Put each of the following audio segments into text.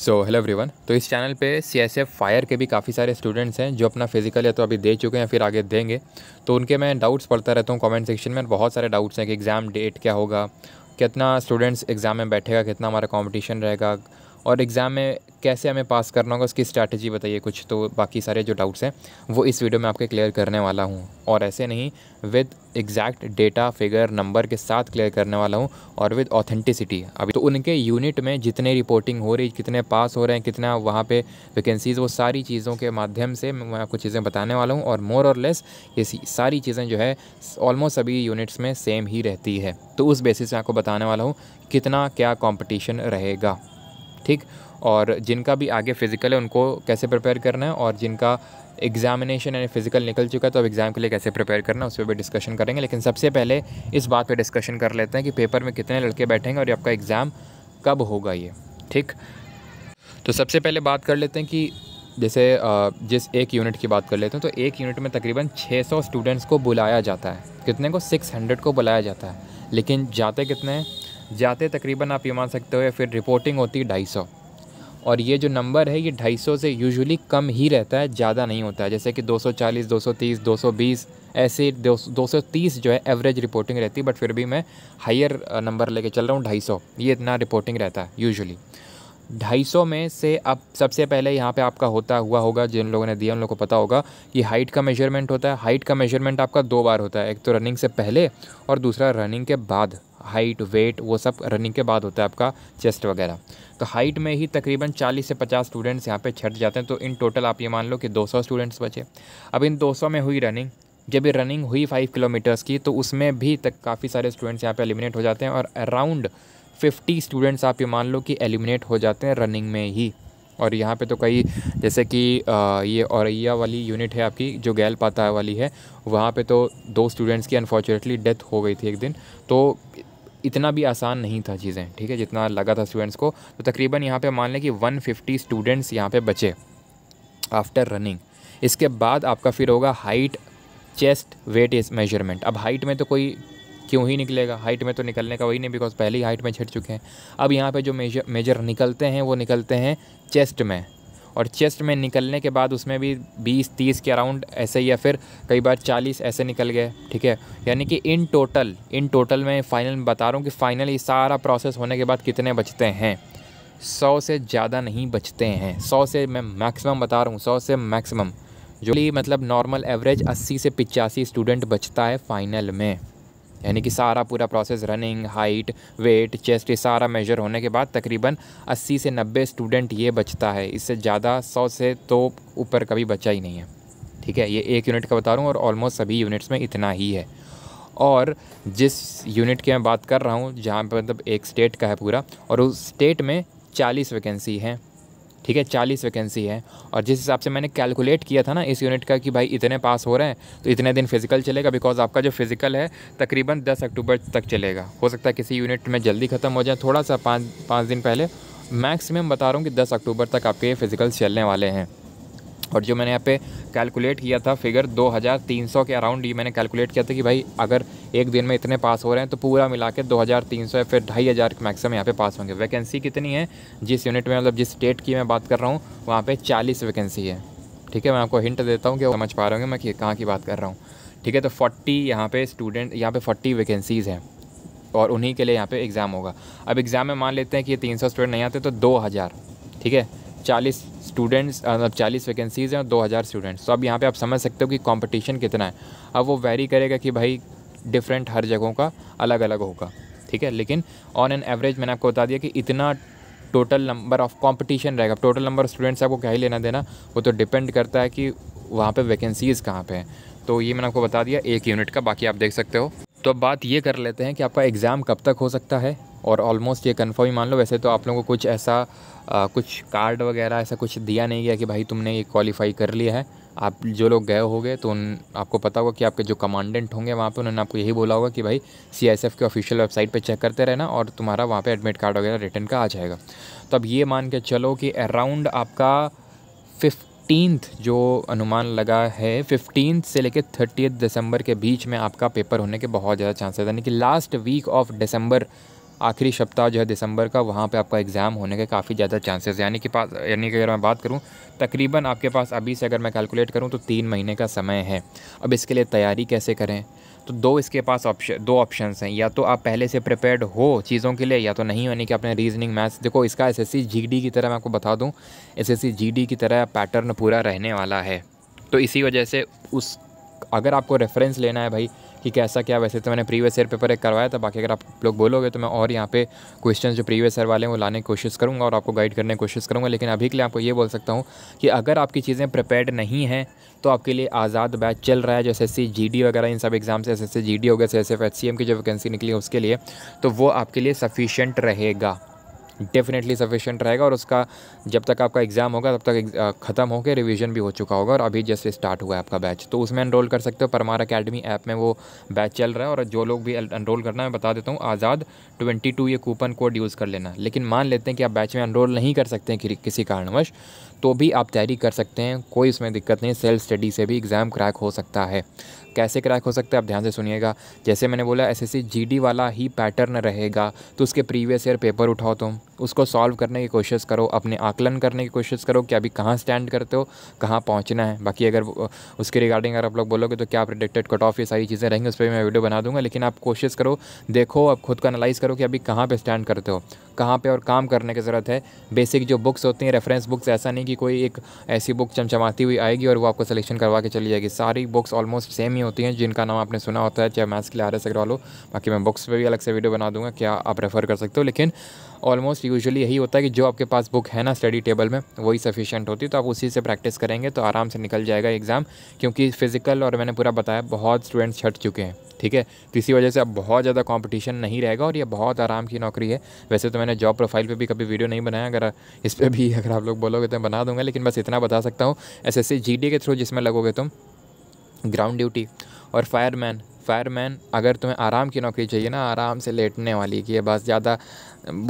so hello everyone तो इस channel पे सी एस एफ फायर के भी काफ़ी सारे स्टूडेंट्स हैं जो अपना फिजिकल या तो अभी दे चुके हैं फिर आगे देंगे तो उनके मैं डाउट्स पढ़ता रहता हूँ कमेंट सेक्शन में बहुत सारे डाउट्स हैं कि एग्ज़ाम डेट क्या होगा कितना स्टूडेंट्स एग्ज़ाम में बैठेगा कितना हमारा कॉम्पिटिशन रहेगा और एग्ज़ाम में कैसे हमें पास करना होगा उसकी स्ट्रैटेजी बताइए कुछ तो बाकी सारे जो डाउट्स हैं वो इस वीडियो में आपके क्लियर करने वाला हूँ और ऐसे नहीं with exact data figure number के साथ क्लियर करने वाला हूँ और विद ऑथेंटिसिटी अभी तो उनके यूनिट में जितने रिपोर्टिंग हो रही कितने पास हो रहे हैं कितना वहाँ पे वैकेंसीज़ वो सारी चीज़ों के माध्यम से मैं आपको चीज़ें बताने वाला हूँ और मोर और लेस ये सारी चीज़ें जो है ऑलमोस्ट सभी यूनिट्स में सेम ही रहती है तो उस बेसिस में आपको बताने वाला हूँ कितना क्या कॉम्पिटिशन रहेगा ठीक और जिनका भी आगे फ़िज़िकल है उनको कैसे प्रिपेयर करना है और जिनका एग्जामिनेशन यानी फ़िज़िकल निकल चुका है तो अब एग्ज़ाम के लिए कैसे प्रिपेयर करना है उस पर भी डिस्कशन करेंगे लेकिन सबसे पहले इस बात पर डिस्कशन कर लेते हैं कि पेपर में कितने लड़के बैठेंगे और आपका एग्ज़ाम कब होगा ये ठीक तो सबसे पहले बात कर लेते हैं कि जैसे जिस एक यूनिट की बात कर लेते हैं तो एक यूनिट में तकरीबन 600 स्टूडेंट्स को बुलाया जाता है कितने को 600 को बुलाया जाता है लेकिन जाते कितने हैं जाते तकरीबन आप ये मान सकते हो या फिर रिपोर्टिंग होती है ढाई सौ और ये जो नंबर है ये 250 से यूजुअली कम ही रहता है ज़्यादा नहीं होता है जैसे कि 240, 230, 220 ऐसे दो, 230 जो है एवरेज रिपोर्टिंग रहती है बट फिर भी मैं हायर नंबर लेके चल रहा हूँ 250 ये इतना रिपोर्टिंग रहता है यूजुअली 250 में से अब सबसे पहले यहाँ पे आपका होता हुआ होगा जिन लोगों ने दिया उन लोगों को पता होगा कि हाइट का मेजरमेंट होता है हाइट का मेजरमेंट आपका दो बार होता है एक तो रनिंग से पहले और दूसरा रनिंग के बाद हाइट वेट वो सब रनिंग के बाद होता है आपका चेस्ट वगैरह तो हाइट में ही तकरीबन 40 से 50 स्टूडेंट्स यहाँ पे छट जाते हैं तो इन टोटल आप ये मान लो कि 200 स्टूडेंट्स बचे अब इन 200 में हुई रनिंग जब भी रनिंग हुई फाइव किलोमीटर्स की तो उसमें भी तक काफ़ी सारे स्टूडेंट्स यहाँ पर एलिमिनेट हो जाते हैं और अराउंड फिफ्टी स्टूडेंट्स आप ये मान लो कि एलिमिनेट हो जाते हैं रनिंग में ही और यहाँ पे तो कई जैसे कि ये औरैया वाली यूनिट है आपकी जो गैल पाता वाली है वहाँ पे तो दो स्टूडेंट्स की अनफॉर्चुनेटली डेथ हो गई थी एक दिन तो इतना भी आसान नहीं था चीज़ें ठीक है जितना लगा था स्टूडेंट्स को तो तकरीबन यहाँ पे मान लें कि 150 स्टूडेंट्स यहाँ पे बचे आफ्टर रनिंग इसके बाद आपका फिर होगा हाइट चेस्ट वेट इस मेजरमेंट अब हाइट में तो कोई क्यों ही निकलेगा हाइट में तो निकलने का वही नहीं बिकॉज पहले ही हाइट में छिट चुके हैं अब यहाँ पर जो मेजर मेजर निकलते हैं वो निकलते हैं चेस्ट में और चेस्ट में निकलने के बाद उसमें भी बीस तीस के अराउंड ऐसे या फिर कई बार चालीस ऐसे निकल गए ठीक है यानी कि इन टोटल इन टोटल मैं फाइनल बता रहा हूँ कि फ़ाइनल ये सारा प्रोसेस होने के बाद कितने बचते हैं सौ से ज़्यादा नहीं बचते हैं सौ से मैं मैक्सिमम बता रहा हूँ सौ से मैक्सिमम जो मतलब नॉर्मल एवरेज अस्सी से पिचासी स्टूडेंट बचता है फाइनल में यानी कि सारा पूरा process running height weight chest ये सारा मेजर होने के बाद तकरीबन 80 से 90 स्टूडेंट ये बचता है इससे ज़्यादा 100 से तो ऊपर कभी बचा ही नहीं है ठीक है ये एक यूनिट का बता रहा हूँ और ऑलमोस्ट सभी यूनिट्स में इतना ही है और जिस यूनिट की मैं बात कर रहा हूँ जहाँ पर मतलब एक स्टेट का है पूरा और उस स्टेट में चालीस वैकेंसी हैं ठीक है चालीस वैकेंसी है और जिस हिसाब से मैंने कैलकुलेट किया था ना इस यूनिट का कि भाई इतने पास हो रहे हैं तो इतने दिन फिजिकल चलेगा बिकॉज आपका जो फिजिकल है तकरीबन दस अक्टूबर तक चलेगा हो सकता है किसी यूनिट में जल्दी ख़त्म हो जाए थोड़ा सा पाँच पाँच दिन पहले मैक्सिमम बता रहा हूँ कि दस अक्टूबर तक आपके फिजिकल्स चलने वाले हैं और जो मैंने यहाँ पे कैलकुलेट किया था फिगर 2300 के अराउंड ये मैंने कैलकुलेट किया था कि भाई अगर एक दिन में इतने पास हो रहे हैं तो पूरा मिला के दो या फिर ढाई हज़ार मैक्सिमम यहाँ पे पास होंगे वैकेंसी कितनी है जिस यूनिट में मतलब जिस स्टेट की मैं बात कर रहा हूँ वहाँ पर चालीस वैकेंसी है ठीक है मैं आपको हिंट देता हूँ कि समझ पा रहे होंगे मैं कहाँ की बात कर रहा हूँ ठीक है तो फोर्टी यहाँ पर स्टूडेंट यहाँ पर फोर्टी वैकेंसीज़ हैं और उन्हीं के लिए यहाँ पे एग्ज़ाम होगा अब एग्ज़ाम में मान लेते हैं कि ये तीन सौ स्टूडेंट नहीं आते तो दो हज़ार ठीक है चालीस स्टूडेंट्स मतलब चालीस वैकेंसीज़ हैं और दो हज़ार स्टूडेंट्स तो अब यहाँ पे आप समझ सकते हो कि कंपटीशन कितना है अब वो वेरी करेगा कि भाई डिफरेंट हर जगहों का अलग अलग होगा ठीक है लेकिन ऑन एन एवरेज मैंने आपको बता दिया कि इतना टोटल नंबर ऑफ कॉम्पटिशन रहेगा टोटल नंबर ऑफ स्टूडेंट्स आपको क्या ही लेना देना वो तो डिपेंड करता है कि वहाँ पर वैकेंसीज़ कहाँ पर हैं तो ये मैंने आपको बता दिया एक यूनिट का बाकी आप देख सकते हो तो अब बात ये कर लेते हैं कि आपका एग्ज़ाम कब तक हो सकता है और ऑलमोस्ट ये कन्फर्म ही मान लो वैसे तो आप लोगों को कुछ ऐसा आ, कुछ कार्ड वगैरह ऐसा कुछ दिया नहीं गया कि भाई तुमने ये क्वालिफ़ाई कर लिया है आप जो लोग गए होंगे तो उन आपको पता होगा कि आपके जो कमांडेंट होंगे वहाँ पे उन्होंने आपको यही बोला होगा कि भाई एफ के ऑफिशियल वेबसाइट पे चेक करते रहना और तुम्हारा वहाँ पे एडमिट कार्ड वगैरह रिटर्न का आ जाएगा तो अब ये मान के चलो कि अराउंड आपका फिफ्टीनथ जो अनुमान लगा है फिफ्टीनथ से लेकर थर्टीथ दिसंबर के बीच में आपका पेपर होने के बहुत ज़्यादा चांसेस यानी कि लास्ट वीक ऑफ दिसंबर आखिरी सप्ताह जो है दिसंबर का वहाँ पर आपका एग्ज़ाम होने के काफ़ी ज़्यादा चांसेस यानी कि पास यानी कि अगर मैं बात करूँ तकरीबन आपके पास अभी से अगर मैं कैलकुलेट करूँ तो तीन महीने का समय है अब इसके लिए तैयारी कैसे करें तो दो इसके पास ऑप्शन दो ऑप्शंस हैं या तो आप पहले से प्रिपेयर्ड हो चीज़ों के लिए या तो नहीं यानी कि आपने रीजनिंग मैथ्स देखो इसका एस एस की तरह मैं आपको बता दूँ एस एस की तरह पैटर्न पूरा रहने वाला है तो इसी वजह से उस अगर आपको रेफरेंस लेना है भाई कि कैसा क्या वैसे तो मैंने प्रीवियस ईयर पेपर एक करवाया था बाकी अगर आप लोग बोलोगे तो मैं और यहाँ पे क्वेश्चन जो प्रीवियस ईयर वाले हैं वो लाने की कोशिश करूँगा और आपको गाइड करने की कोशिश करूँगा लेकिन अभी के लिए आपको ये बोल सकता हूँ कि अगर आपकी चीज़ें प्रिपेयर नहीं हैं तो आपके लिए आज़ाद बैच चल रहा है जैसे एस सी वगैरह इन सब एग्जाम से एस एस सी हो गए जैसे S F H C M की जो वैकेंसी निकली है उसके लिए तो वो आपके लिए सफिशेंट रहेगा डेफिनेटली सफिशेंट रहेगा और उसका जब तक आपका एग्ज़ाम होगा तब तक ख़त्म हो गया रिविज़न भी हो चुका होगा और अभी जस्ट स्टार्ट हुआ है आपका बैच तो उसमें एनरोल कर सकते हो परमार अकेडमी ऐप में वो बैच चल रहा है और जो लोग भी एनरोल करना है बता देता हूँ आज़ाद ट्वेंटी टू ये कूपन कोड यूज़ कर लेना लेकिन मान लेते हैं कि आप बैच में एनरोल नहीं कर सकते हैं किसी कारणवश तो भी आप तैयारी कर सकते हैं कोई उसमें दिक्कत नहीं सेल्फ स्टडी से भी एग्ज़ाम क्रैक हो सकता है कैसे क्रैक हो सकता है आप ध्यान से सुनिएगा जैसे मैंने बोला एस एस वाला ही पैटर्न रहेगा तो उसके प्रीवियस ईयर पेपर उठाओ तुम उसको सॉल्व करने की कोशिश करो अपने आकलन करने की कोशिश करो कि अभी कहाँ स्टैंड करते हो कहाँ पहुँचना है बाकी अगर उसके रिगार्डिंग अगर आप लोग बोलोगे तो क्या प्रिडिक्टेड कट ऑफ ये सारी चीज़ें रहेंगी उस पर मैं वीडियो बना दूंगा लेकिन आप कोशिश करो देखो आप खुद को एनालाइज़ करो कि अभी कहाँ पर स्टैंड करते हो कहाँ पे और काम करने की ज़रूरत है बेसिक जो बुक्स होती हैं रेफरेंस बुक्स ऐसा नहीं कि कोई एक ऐसी बुक चमचमाती हुई आएगी और वो आपको सिलेक्शन करवा के चली जाएगी सारी बुक्स ऑलमोस्ट सेम ही होती हैं जिनका नाम आपने सुना होता है चाहे मैथ्स के लिए आर एस अग्रवाल हो बाकी मैं बुक्स पर भी अलग से वीडियो बना दूँगा क्या आप रेफ़र कर सकते हो लेकिन ऑलमोस्ट यूजुअली यही होता है कि जो आपके पास बुक है ना स्टडी टेबल में वही सफिशेंट होती है तो आप उसी से प्रैक्टिस करेंगे तो आराम से निकल जाएगा एग्ज़ाम क्योंकि फ़िज़िकल और मैंने पूरा बताया बहुत स्टूडेंट्स छट चुके हैं ठीक है तो इसी वजह से अब बहुत ज़्यादा कॉम्पिटिशन नहीं रहेगा और ये बहुत आराम की नौकरी है वैसे तो मैंने जॉब प्रोफाइल पर भी कभी वीडियो नहीं बनाया अगर इस पर भी अगर आप लोग बोलोगे तो मैं बना दूंगा लेकिन बस इतना बता सकता हूँ एस एस के थ्रू जिसमें लगोगे तुम ग्राउंड ड्यूटी और फायरमैन फायरमैन अगर तुम्हें आराम की नौकरी चाहिए ना आराम से लेटने वाली कि बस ज़्यादा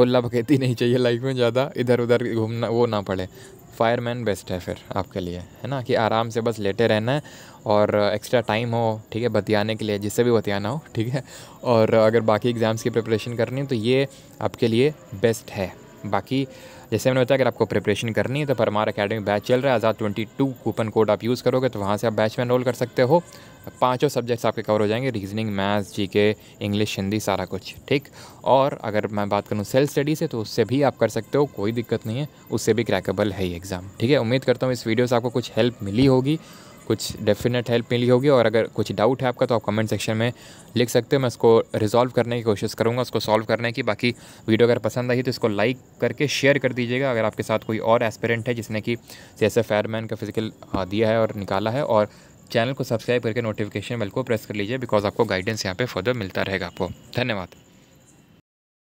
बुल्ला भकेती नहीं चाहिए लाइफ में ज़्यादा इधर उधर घूमना वो ना पड़े फायरमैन बेस्ट है फिर आपके लिए है ना कि आराम से बस लेटे रहना है और एक्स्ट्रा टाइम हो ठीक है बतियाने के लिए जिससे भी बतियाना हो ठीक है और अगर बाकी एग्ज़ाम्स की प्रिपरेशन करनी है तो ये आपके लिए बेस्ट है बाकी जैसे मैंने बताया अगर आपको प्रिपरेशन करनी है तो परमार अकेडमी बैच चल रहा है Azad twenty two coupon code आप यूज़ करोगे तो वहाँ से आप बैच में एनरोल कर सकते हो पांचों सब्जेक्ट्स आपके कवर हो जाएंगे reasoning maths GK English Hindi सारा कुछ ठीक और अगर मैं बात करूँ सेल्फ स्टडी से तो उससे भी आप कर सकते हो कोई दिक्कत नहीं है उससे भी क्रैकेबल है ही एग्ज़ाम ठीक है उम्मीद करता हूँ इस वीडियो से आपको कुछ हेल्प मिली होगी कुछ डेफिनेट हेल्प मिली होगी और अगर कुछ डाउट है आपका तो आप कमेंट सेक्शन में लिख सकते हो मैं उसको रिजॉल्व करने की कोशिश करूँगा उसको सॉल्व करने की बाकी वीडियो अगर पसंद आई तो इसको लाइक करके शेयर कर दीजिएगा अगर आपके साथ कोई और एस्पेरेंट है जिसने कि जैसे फायरमैन का फिजिकल दिया है और निकाला है और चैनल को सब्सक्राइब करके नोटिफिकेशन बेल को प्रेस कर लीजिए बिकॉज आपको गाइडेंस यहाँ पे फर्दर मिलता रहेगा आपको धन्यवाद